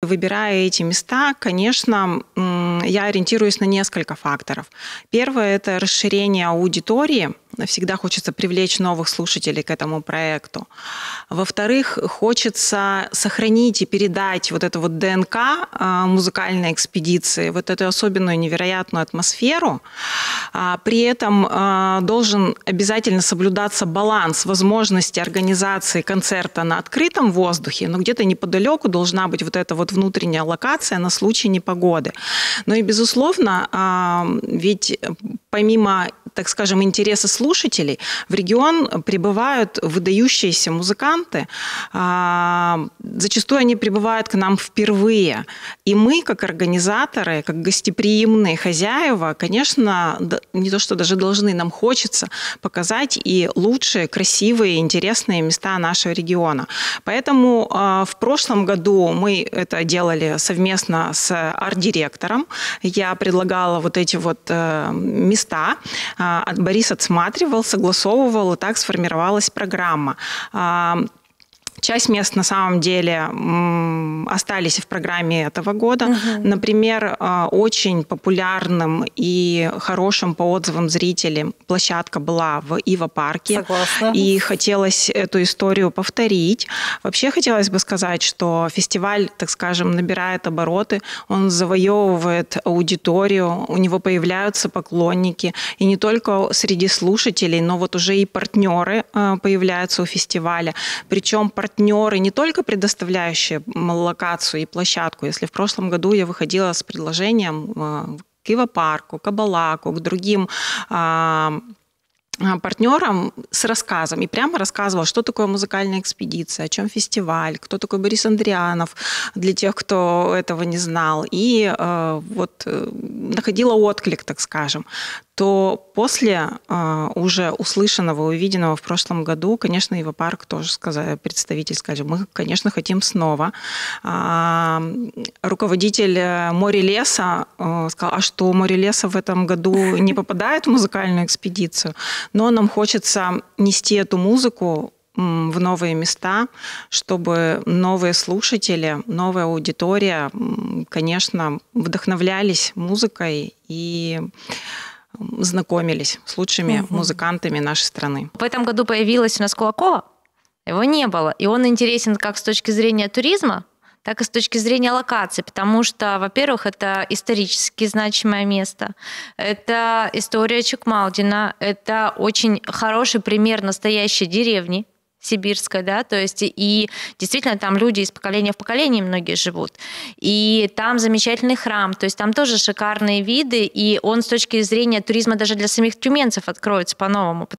Выбирая эти места, конечно, я ориентируюсь на несколько факторов. Первое – это расширение аудитории – Всегда хочется привлечь новых слушателей к этому проекту. Во-вторых, хочется сохранить и передать вот эту вот ДНК а, музыкальной экспедиции, вот эту особенную невероятную атмосферу. А, при этом а, должен обязательно соблюдаться баланс возможности организации концерта на открытом воздухе, но где-то неподалеку должна быть вот эта вот внутренняя локация на случай непогоды. Ну и, безусловно, ведь помимо так скажем, интересы слушателей, в регион прибывают выдающиеся музыканты. А, зачастую они прибывают к нам впервые. И мы, как организаторы, как гостеприимные хозяева, конечно, не то что даже должны, нам хочется показать и лучшие, красивые, интересные места нашего региона. Поэтому а, в прошлом году мы это делали совместно с арт-директором. Я предлагала вот эти вот э, места, а, а, Борис отсматривал, согласовывал, и так сформировалась программа. А, Часть мест на самом деле остались в программе этого года. Угу. Например, э, очень популярным и хорошим по отзывам зрителей площадка была в Ива-парке. И хотелось эту историю повторить. Вообще хотелось бы сказать, что фестиваль, так скажем, набирает обороты, он завоевывает аудиторию, у него появляются поклонники. И не только среди слушателей, но вот уже и партнеры э, появляются у фестиваля. Причем партнеры партнеры, не только предоставляющие локацию и площадку. Если в прошлом году я выходила с предложением э, к Ивопарку, к Абалаку, к другим а, а, партнерам с рассказом и прямо рассказывал, что такое музыкальная экспедиция, о чем фестиваль, кто такой Борис Андрианов, для тех, кто этого не знал. И э, вот э, находила отклик, так скажем то после а, уже услышанного, увиденного в прошлом году, конечно, его парк тоже сказал, представитель сказал, мы, конечно, хотим снова. А, руководитель э, море леса а, сказал, а что море леса в этом году не попадает в музыкальную экспедицию, но нам хочется нести эту музыку в новые места, чтобы новые слушатели, новая аудитория, конечно, вдохновлялись музыкой и знакомились с лучшими угу. музыкантами нашей страны. В этом году появилась у нас Кулакова. Его не было. И он интересен как с точки зрения туризма, так и с точки зрения локации, потому что, во-первых, это исторически значимое место, это история Чукмалдина, это очень хороший пример настоящей деревни, сибирская, да, то есть и действительно там люди из поколения в поколение многие живут, и там замечательный храм, то есть там тоже шикарные виды, и он с точки зрения туризма даже для самих тюменцев откроется по-новому,